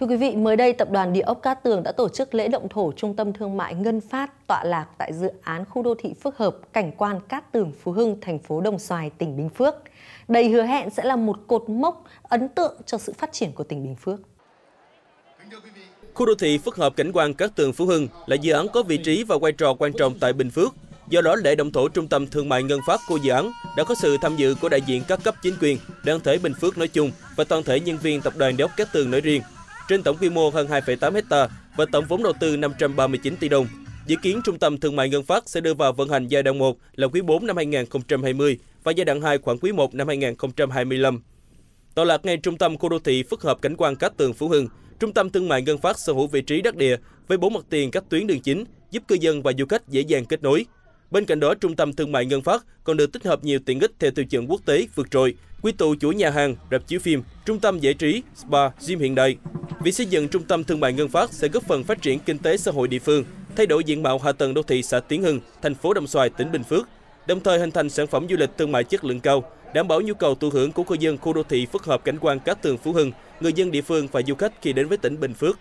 Thưa quý vị, mới đây tập đoàn Địa ốc Cát Tường đã tổ chức lễ động thổ trung tâm thương mại Ngân Phát tọa lạc tại dự án khu đô thị phức hợp cảnh quan Cát Tường Phú Hưng, thành phố Đồng Xoài, tỉnh Bình Phước. Đây hứa hẹn sẽ là một cột mốc ấn tượng cho sự phát triển của tỉnh Bình Phước. Khu đô thị phức hợp cảnh quan Cát Tường Phú Hưng là dự án có vị trí và vai trò quan trọng tại Bình Phước. Do đó, lễ động thổ trung tâm thương mại Ngân Phát của dự án đã có sự tham dự của đại diện các cấp chính quyền, đoàn thể Bình Phước nói chung và toàn thể nhân viên tập đoàn Địa ốc Cát Tường nói riêng trên tổng quy mô hơn 2,8 hecta và tổng vốn đầu tư 539 tỷ đồng. Dự kiến trung tâm thương mại Ngân Phát sẽ đưa vào vận hành giai đoạn 1 là quý 4 năm 2020 và giai đoạn 2 khoảng quý 1 năm 2025. Tọa lạc ngay trung tâm khu đô thị phức hợp cảnh quan Cát Tường Phú Hưng, trung tâm thương mại Ngân Phát sở hữu vị trí đắc địa với bốn mặt tiền các tuyến đường chính, giúp cư dân và du khách dễ dàng kết nối, Bên cạnh đó, trung tâm thương mại Ngân Phát còn được tích hợp nhiều tiện ích theo tiêu chuẩn quốc tế vượt trội, quy tụ chủ nhà hàng, rạp chiếu phim, trung tâm giải trí, spa, gym hiện đại. Việc xây dựng trung tâm thương mại Ngân Phát sẽ góp phần phát triển kinh tế xã hội địa phương, thay đổi diện mạo hạ tầng đô thị xã Tiến Hưng, thành phố Đồng Xoài, tỉnh Bình Phước, đồng thời hình thành sản phẩm du lịch thương mại chất lượng cao, đảm bảo nhu cầu thụ hưởng của cư dân khu đô thị phức hợp cảnh quan các tường Phú Hưng, người dân địa phương và du khách khi đến với tỉnh Bình Phước.